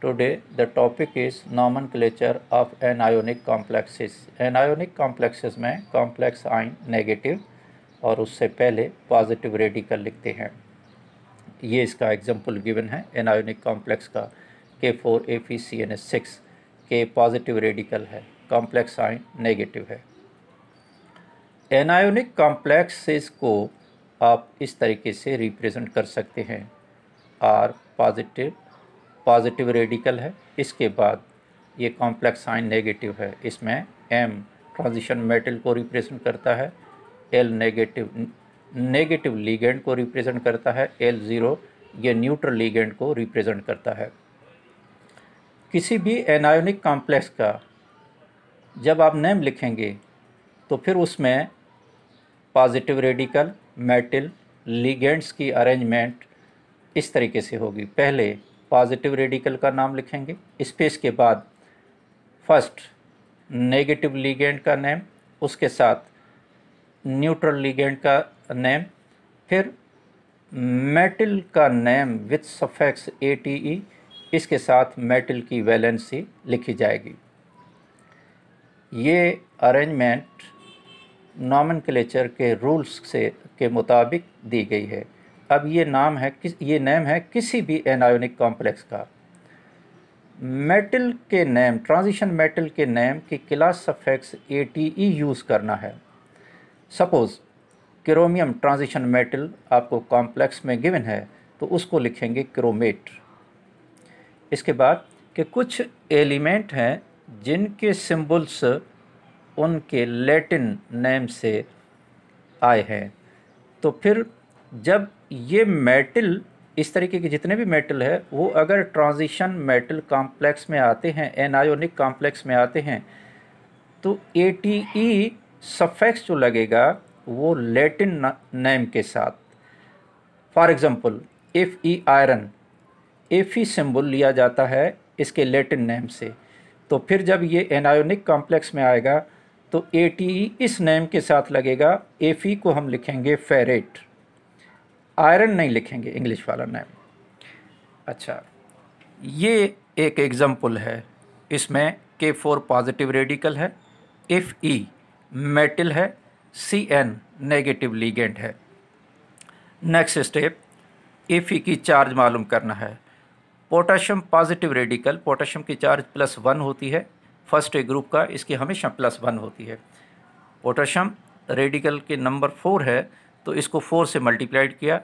Today the topic is nomenclature of anionic complexes. Anionic complexes में complex ion negative और उससे पहले positive radical लिखते हैं ये इसका एग्जाम्पल गिवन है एनायोनिक कॉम्प्लेक्स का K four A P C N S six K positive radical है कॉम्प्लेक्स आइन नेगेटिव है एनायोनिक कॉम्प्लेक्सेस को आप इस तरीके से रिप्रेजेंट कर सकते हैं आर पॉजिटिव पॉजिटिव रेडिकल है इसके बाद ये कॉम्प्लेक्स साइन नेगेटिव है इसमें एम ट्रांजिशन मेटल को रिप्रेजेंट करता है एल नेगेटिव नेगेटिव लीगेंड को रिप्रेजेंट करता है एल ज़ीरो ये न्यूट्रल लीगेंड को रिप्रेजेंट करता है किसी भी एनायोनिक कॉम्प्लेक्स का जब आप नेम लिखेंगे तो फिर उसमें पॉजिटिव रेडिकल मेटल लीगेंड्स की अरेंजमेंट इस तरीके से होगी पहले पॉजिटिव रेडिकल का नाम लिखेंगे स्पेस के बाद फर्स्ट नेगेटिव लीगेंड का नेम उसके साथ न्यूट्रल लीगेंड का नेम फिर मेटल का name with suffix A T E इसके साथ मेटल की वैलेंसी लिखी जाएगी ये अरेंजमेंट नॉमन के रूल्स से के मुताबिक दी गई है अब ये नाम है किस ये नेम है किसी भी एनायोनिक कॉम्प्लेक्स का मेटल के नेम ट्रांजिशन मेटल के नेम की class suffix A T E use करना है सपोज़ क्रोमियम ट्रांजिशन मेटल आपको कॉम्प्लेक्स में गिवन है तो उसको लिखेंगे क्रोमेट इसके बाद कि कुछ एलिमेंट हैं जिनके सिंबल्स उनके लैटिन नेम से आए हैं तो फिर जब ये मेटल इस तरीके के जितने भी मेटल है वो अगर ट्रांजिशन मेटल कॉम्प्लेक्स में आते हैं एनायोनिक कॉम्प्लेक्स में आते हैं तो ए टी ई सफेक्स जो लगेगा वो लेटिन नेम के साथ for example F E iron F E symbol लिया जाता है इसके लेटिन नेम से तो फिर जब ये एनायोनिक कॉम्प्लेक्स में आएगा तो ए टी ई इस नेम के साथ लगेगा एफ ई e को हम लिखेंगे फेरेट आयरन नहीं लिखेंगे इंग्लिश वाला नेम अच्छा ये एक एग्ज़ाम्पल है इसमें के फोर पॉजिटिव रेडिकल है एफ ई मेटल है सी एन नेगेटिव लीगेंट है नेक्स्ट स्टेप एफ ई की चार्ज मालूम करना है पोटाशियम पॉजिटिव रेडिकल पोटाशियम की चार्ज प्लस वन होती है फर्स्ट ए ग्रुप का इसकी हमेशा प्लस वन होती है पोटाशियम रेडिकल के नंबर फोर है तो इसको फ़ोर से मल्टीप्लाइड किया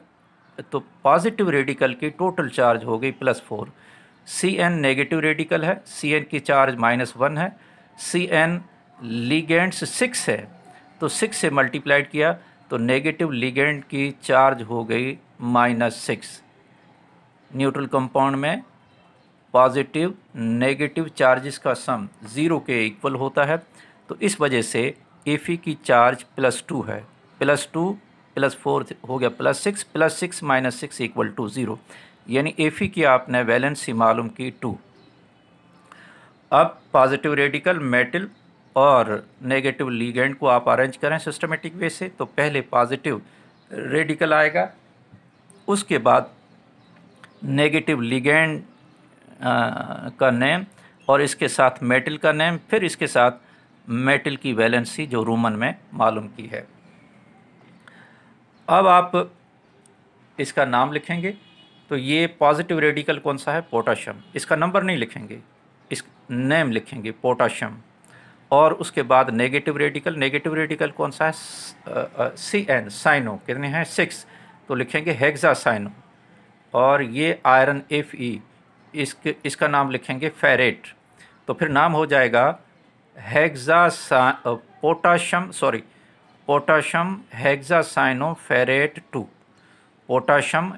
तो पॉजिटिव रेडिकल की टोटल चार्ज हो गई plus four C N negative radical है सी एन की चार्ज माइनस वन है सी एन लीगेंट्स सिक्स है तो सिक्स से मल्टीप्लाइड किया तो नेगेटिव लीगेंट की चार्ज हो गई माइनस सिक्स न्यूट्रल कंपाउंड में पॉजिटिव नेगेटिव चार्जेस का सम ज़ीरो के इक्वल होता है तो इस वजह से एफ़ी की चार्ज प्लस टू है प्लस टू प्लस फोर हो गया plus six plus six minus six equal to zero यानी एफ ई e की आपने वैलेंसी मालूम की टू अब पॉजिटिव रेडिकल मेटल और नेगेटिव लीगेंड को आप अरेंज करें सिस्टमेटिक वे से तो पहले पॉजिटिव रेडिकल आएगा उसके बाद नेगेटिव लिगेंड का नेम और इसके साथ मेटल का नेम फिर इसके साथ मेटल की वैलेंसी जो रोमन में मालूम की है अब आप इसका नाम लिखेंगे तो ये पॉजिटिव रेडिकल कौन सा है पोटाशियम इसका नंबर नहीं लिखेंगे इस नेम लिखेंगे पोटाशियम और उसके बाद नेगेटिव रेडिकल नेगेटिव रेडिकल कौन सा है सी एन साइनो कितने हैं सिक्स तो लिखेंगे हेक्सा साइनो और ये आयरन एफ ई इसके इसका नाम लिखेंगे फेरेट तो फिर नाम हो जाएगा hexa potassium sorry potassium hexacyanoferrate two potassium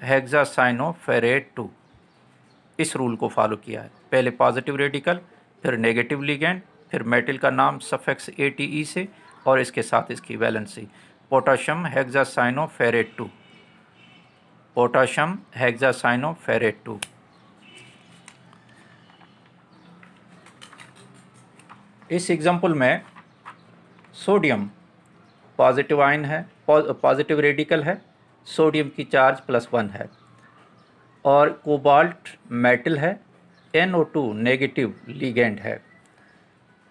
ferrate two इस रूल को फॉलो किया है पहले पॉजिटिव रेडिकल फिर नेगेटिव लिगेंड फिर मेटल का नाम सफेक्स ए टी ई से और इसके साथ इसकी valency potassium ferrate two potassium ferrate two इस एग्ज़ाम्पल में सोडियम पॉजिटिव आयन है पॉजिटिव रेडिकल है सोडियम की चार्ज प्लस वन है और कोबाल्ट मेटल है N O two negative ligand है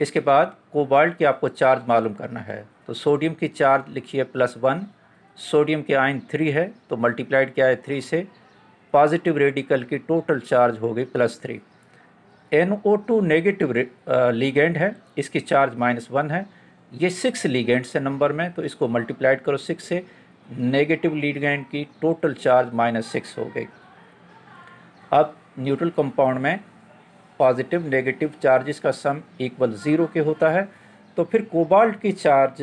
इसके बाद कोबाल्ट की आपको चार्ज मालूम करना है तो सोडियम की चार्ज लिखी है प्लस वन सोडियम के आयन थ्री है तो मल्टीप्लाइड क्या है थ्री से पॉजिटिव रेडिकल की टोटल चार्ज हो गई plus three N O two negative ligand है इसकी चार्ज माइनस वन है ये सिक्स लीगेंट्स है नंबर में तो इसको मल्टीप्लाइड करो सिक्स से नेगेटिव लीगेंट की टोटल चार्ज माइनस सिक्स हो गई अब न्यूट्रल कंपाउंड में पॉजिटिव नेगेटिव चार्जेस का सम इक्वल ज़ीरो के होता है तो फिर कोबाल्ट की चार्ज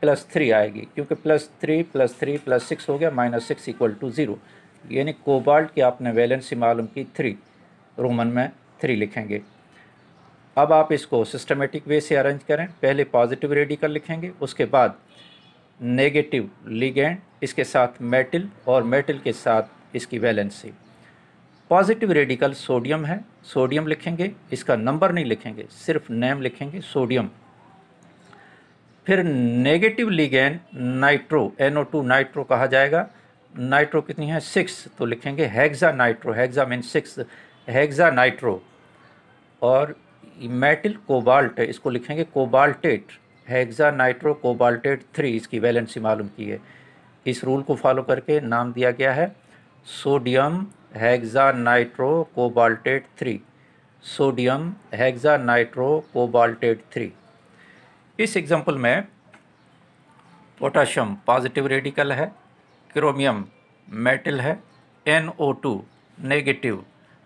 प्लस थ्री आएगी क्योंकि plus three plus three plus six हो गया minus six equal to zero यानी कोबाल्ट की आपने वैलेंसी मालूम की थ्री रोमन में थ्री लिखेंगे अब आप इसको सिस्टमेटिक वे से अरेंज करें पहले पॉजिटिव रेडिकल लिखेंगे उसके बाद नेगेटिव लिगेंड इसके साथ मेटल और मेटल के साथ इसकी वैलेंसी पॉजिटिव रेडिकल सोडियम है सोडियम लिखेंगे इसका नंबर नहीं लिखेंगे सिर्फ नेम लिखेंगे सोडियम फिर negative ligand nitro N O two nitro कहा जाएगा नाइट्रो कितनी है सिक्स तो लिखेंगे hexa nitro hexa mean six hexa nitro और मेटल कोबाल्ट इसको लिखेंगे cobaltate hexa nitro cobaltate three इसकी वैलेंसी मालूम की है इस रूल को फॉलो करके नाम दिया गया है sodium hexa nitro cobaltate three sodium hexa nitro cobaltate three इस एग्ज़ाम्पल में पोटाशियम पॉजिटिव रेडिकल है क्रोमियम मेटल है N O two negative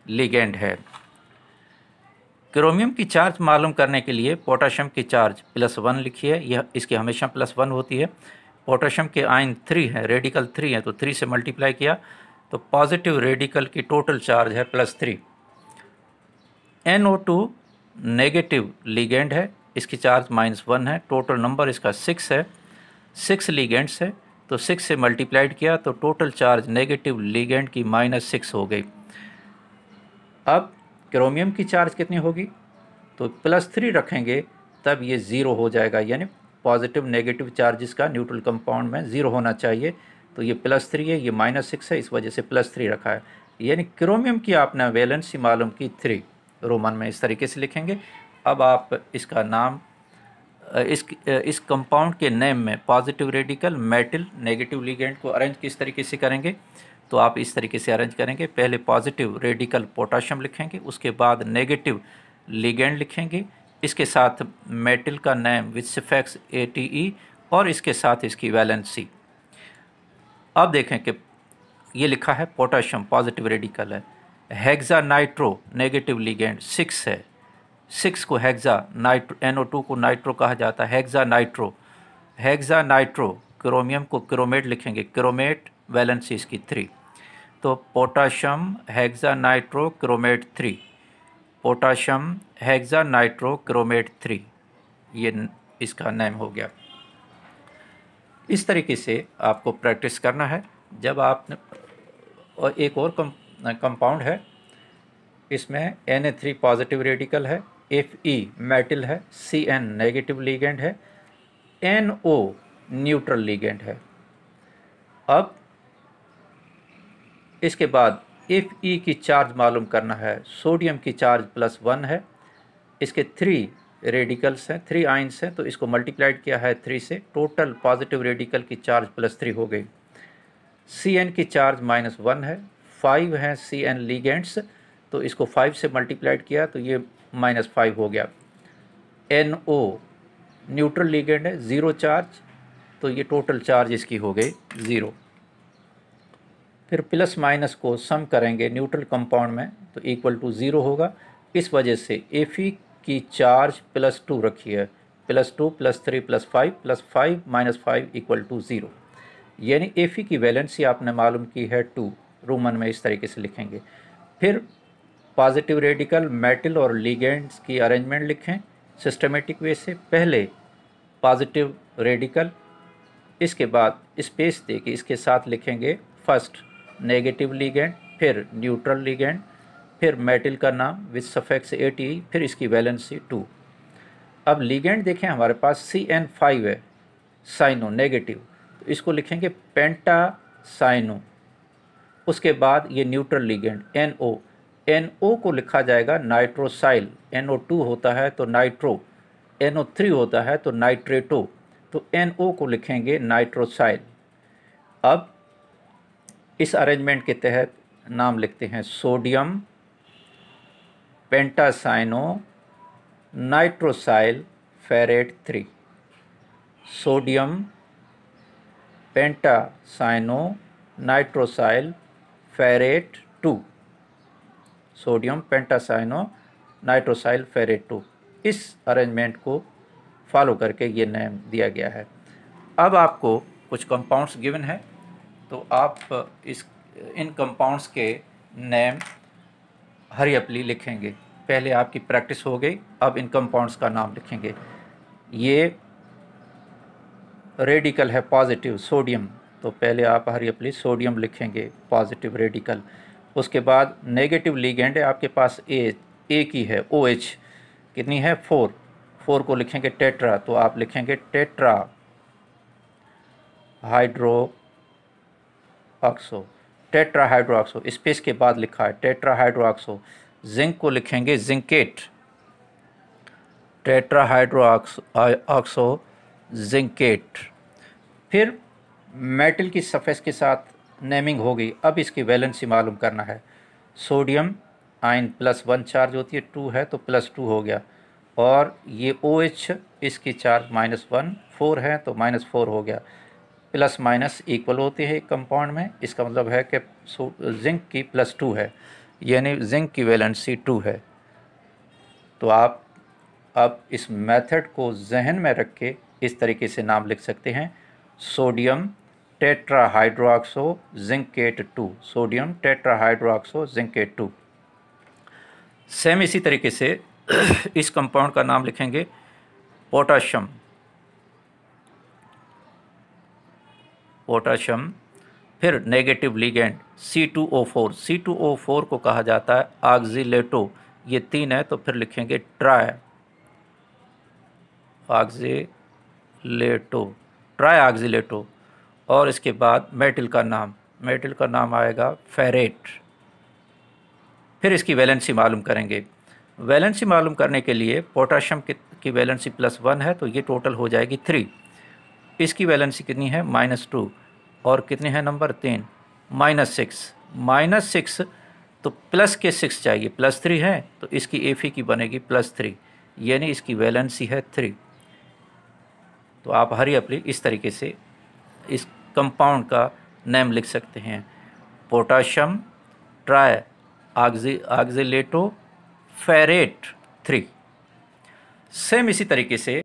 ligand है क्रोमियम की चार्ज मालूम करने के लिए पोटाशियम की चार्ज प्लस वन लिखिए यह इसकी हमेशा प्लस वन होती है पोटाशियम के आयन थ्री है रेडिकल थ्री है तो थ्री से मल्टीप्लाई किया तो पॉजिटिव रेडिकल की टोटल चार्ज है plus three N O two negative ligand है इसकी चार्ज माइनस वन है टोटल नंबर इसका सिक्स है सिक्स लीगेंड्स है तो सिक्स से मल्टीप्लाइड किया तो टोटल चार्ज नेगेटिव लीगेंड की माइनस सिक्स हो गई अब क्रोमियम की चार्ज कितनी होगी तो प्लस थ्री रखेंगे तब ये ज़ीरो हो जाएगा यानी पॉजिटिव नेगेटिव चार्जेस का न्यूट्रल कंपाउंड में ज़ीरो होना चाहिए तो ये प्लस थ्री है ये माइनस सिक्स है इस वजह से प्लस थ्री रखा है यानी क्रोमियम की आपने वेलेंसी मालूम की थ्री रोमन में इस तरीके से लिखेंगे अब आप इसका नाम इस इस कंपाउंड के नेम में positive radical metal negative ligand को अरेंज किस तरीके से करेंगे तो आप इस तरीके से अरेंज करेंगे पहले पॉजिटिव रेडिकल पोटाशियम लिखेंगे उसके बाद नेगेटिव लिगेंड लिखेंगे इसके साथ मेटल का name with suffix A T E और इसके साथ इसकी वैलेंसी अब देखें कि ये लिखा है पोटाशियम पॉजिटिव रेडिकल है hexa nitro negative ligand six है सिक्स को hexa nitro N O two को नाइट्रो कहा जाता है hexa nitro hexa nitro chromium को क्रोमेट लिखेंगे क्रोमेट वैलेंसी इसकी थ्री तो potassium hexa nitrochromate three potassium hexa nitrochromate three ये इसका नेम हो गया इस तरीके से आपको प्रैक्टिस करना है जब आप और एक और कम कंपाउंड है इसमें N A three positive radical है एफ ई मेटल है सी एन नेगेटिव लीगेंड है एन ओ न्यूट्रल लीगेंड है अब इसके बाद एफ ई e की चार्ज मालूम करना है सोडियम की चार्ज प्लस वन है इसके थ्री रेडिकल्स हैं थ्री आइंस हैं तो इसको मल्टीप्लाइड किया है थ्री से टोटल पॉजिटिव रेडिकल की चार्ज प्लस थ्री हो गई सी एन की चार्ज माइनस वन है फाइव हैं सी एन लीगेंट्स तो इसको फाइव से मल्टीप्लाइड किया तो ये माइनस फाइव हो गया एन ओ न्यूट्रल लीगेंट है ज़ीरो चार्ज तो ये टोटल चार्ज इसकी हो गई ज़ीरो फिर प्लस माइनस को सम करेंगे न्यूट्रल कंपाउंड में तो इक्वल टू ज़ीरो होगा इस वजह से एफ e की चार्ज प्लस टू रखी है plus two plus three plus five plus five minus five equal to zero यानी एफ e की वैलेंसी आपने मालूम की है टू रोमन में इस तरीके से लिखेंगे फिर पॉजिटिव रेडिकल मेटल और लीगेंड्स की अरेंजमेंट लिखें सिस्टमेटिक वे से पहले पॉजिटिव रेडिकल इसके बाद स्पेस दे के इसके साथ लिखेंगे फर्स्ट नेगेटिव लीगेंट फिर न्यूट्रल लीगेंट फिर मेटल का नाम विथ सफेक्स ए फिर इसकी वैलेंसी टू अब लीगेंट देखें हमारे पास सी एन फाइव है साइनो नेगेटिव तो इसको लिखेंगे पेंटा साइनो उसके बाद ये neutral ligand N O N O को लिखा जाएगा नाइट्रोसाइल एन ओ टू होता है तो नाइट्रो एन ओ थ्री होता है तो नाइट्रेटो तो एन ओ को लिखेंगे नाइट्रोसाइल अब इस अरेंजमेंट के तहत नाम लिखते हैं sodium pentacyano nitrosyl ferrate three sodium pentacyano nitrosyl ferrate two sodium pentacyano nitrosyl ferrate two इस अरेंजमेंट को फॉलो करके ये नेम दिया गया है अब आपको कुछ कंपाउंड्स गिवन है तो आप इस इन कंपाउंड्स के नेम हरियपली लिखेंगे पहले आपकी प्रैक्टिस हो गई अब इन कंपाउंड्स का नाम लिखेंगे ये रेडिकल है पॉजिटिव सोडियम तो पहले आप हरियपली सोडियम लिखेंगे पॉजिटिव रेडिकल उसके बाद नेगेटिव लीगेंड है आपके पास ए ए की है ओ एच कितनी है फोर फोर को लिखेंगे टेट्रा तो आप लिखेंगे tetra hydro oxo tetrahydroxo space के बाद लिखा है टेट्राहाइड्रोक्सो जिंक को लिखेंगे जिंकेट टेट्राहाइड्रोक्सो ऑक्सो जिंकेट फिर मेटल की सफेस के साथ नेमिंग होगी अब इसकी वैलेंसी मालूम करना है sodium ion plus one charge होती है टू है तो प्लस टू हो गया और ये ओ OH, एच इसकी चार्ज माइनस वन फोर है तो माइनस फोर हो गया प्लस माइनस इक्वल होती है कंपाउंड में इसका मतलब है कि जिंक की प्लस टू है यानी जिंक की वैलेंसी टू है तो आप अब इस मेथड को जहन में रख के इस तरीके से नाम लिख सकते हैं sodium tetrahydroxo zincate two sodium tetrahydroxo zincate two same इसी तरीके से इस कंपाउंड का नाम लिखेंगे पोटाशियम पोटाशियम फिर नेगेटिव लिगेंड C2O4 C2O4 को कहा जाता है ऑक्जीलेटो ये तीन है तो फिर लिखेंगे ट्राई ऑक्जीलेटो ट्राई ऑक्जीलेटो और इसके बाद मेटल का नाम मेटल का नाम आएगा फेरेट फिर इसकी वैलेंसी मालूम करेंगे वैलेंसी मालूम करने के लिए पोटाशियम की वैलेंसी प्लस वन है तो ये टोटल हो जाएगी थ्री इसकी वैलेंसी कितनी है माइनस टू और कितने हैं नंबर तीन माइनस सिक्स माइनस सिक्स तो प्लस के सिक्स चाहिए प्लस थ्री है तो इसकी ए फी e की बनेगी प्लस थ्री यानी इसकी वैलेंसी है थ्री तो आप हरी अपली इस तरीके से इस कंपाउंड का नेम लिख सकते हैं पोटाशियम ट्राय आगजी आगजिलेटो फेरेट थ्री सेम इसी तरीके से